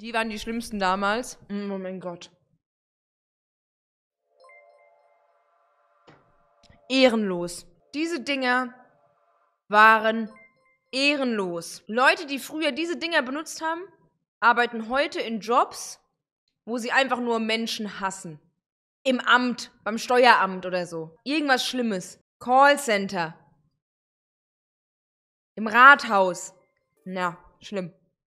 Die waren die schlimmsten damals. Mm, oh mein Gott. Ehrenlos. Diese Dinger waren ehrenlos. Leute, die früher diese Dinger benutzt haben, arbeiten heute in Jobs, wo sie einfach nur Menschen hassen. Im Amt, beim Steueramt oder so. Irgendwas Schlimmes. Callcenter. Im Rathaus. Na, schlimm.